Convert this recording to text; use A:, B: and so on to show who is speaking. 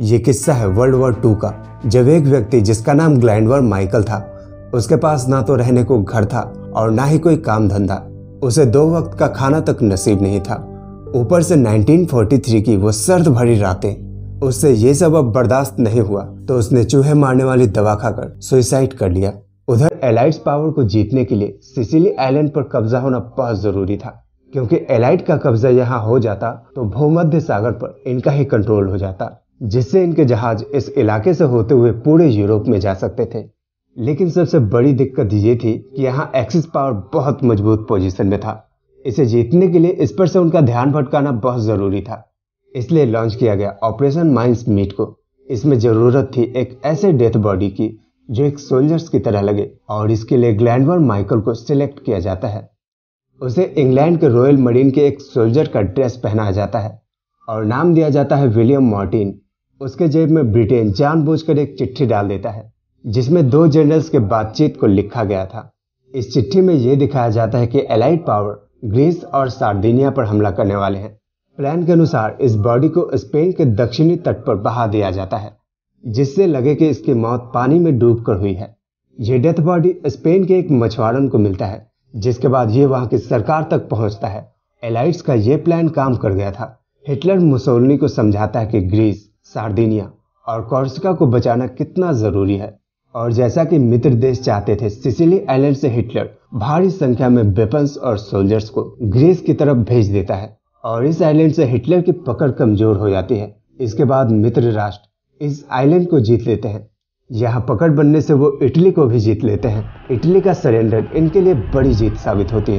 A: ये किस्सा है वर्ल्ड वॉर टू का जब एक व्यक्ति जिसका नाम ग्लैंडवर माइकल था उसके पास ना तो रहने को घर था और ना ही कोई काम धंधा उसे दो वक्त का खाना तक नसीब नहीं था ऊपर से 1943 की वो सर्द भरी रातें उससे ये सब अब बर्दाश्त नहीं हुआ तो उसने चूहे मारने वाली दवा खाकर सुइसाइड कर लिया उधर एलाइट पावर को जीतने के लिए सिसिली आइलैंड पर कब्जा होना बहुत जरूरी था क्योंकि एलाइट का कब्जा यहाँ हो जाता तो भूमध्य सागर पर इनका ही कंट्रोल हो जाता जिससे इनके जहाज इस इलाके से होते हुए पूरे यूरोप में जा सकते थे लेकिन सबसे बड़ी दिक्कत ये थी कि यहाँ एक्सिस पावर बहुत मजबूत पोजीशन में था इसे जीतने के लिए इस पर से उनका ध्यान भटकाना बहुत ज़रूरी था इसलिए लॉन्च किया गया ऑपरेशन माइंस मीट को इसमें ज़रूरत थी एक ऐसे डेथ बॉडी की जो एक सोल्जर्स की तरह लगे और इसके लिए ग्लैंडवर माइकल को सिलेक्ट किया जाता है उसे इंग्लैंड के रॉयल मरीन के एक सोल्जर का ड्रेस पहनाया जाता है और नाम दिया जाता है विलियम मार्टिन उसके जेब में ब्रिटेन जानबूझकर एक चिट्ठी डाल देता है जिसमें दो जनरल्स के बातचीत को लिखा गया था इस चिट्ठी में यह दिखाया जाता है कि एलाइड पावर ग्रीस और सार्डिनिया पर हमला करने वाले हैं प्लान के अनुसार इस बॉडी को स्पेन के दक्षिणी तट पर बहा दिया जाता है जिससे लगे कि इसकी मौत पानी में डूब कर हुई है यह डेथ बॉडी स्पेन के एक मछुआरन को मिलता है जिसके बाद ये वहां की सरकार तक पहुंचता है एलाइट्स का यह प्लान काम कर गया था हिटलर मुसोलनी को समझाता है कि ग्रीस सार्दिनिया और कॉर्सिका को बचाना कितना जरूरी है और जैसा कि मित्र देश चाहते थे सिसिली आइलैंड से हिटलर भारी संख्या में वेपन्स और सोल्जर्स को ग्रीस की तरफ भेज देता है और इस आइलैंड से हिटलर की पकड़ कमजोर हो जाती है इसके बाद मित्र राष्ट्र इस आइलैंड को जीत लेते हैं यहाँ पकड़ बनने से वो इटली को भी जीत लेते हैं इटली का सरेंडर इनके लिए बड़ी जीत साबित होती है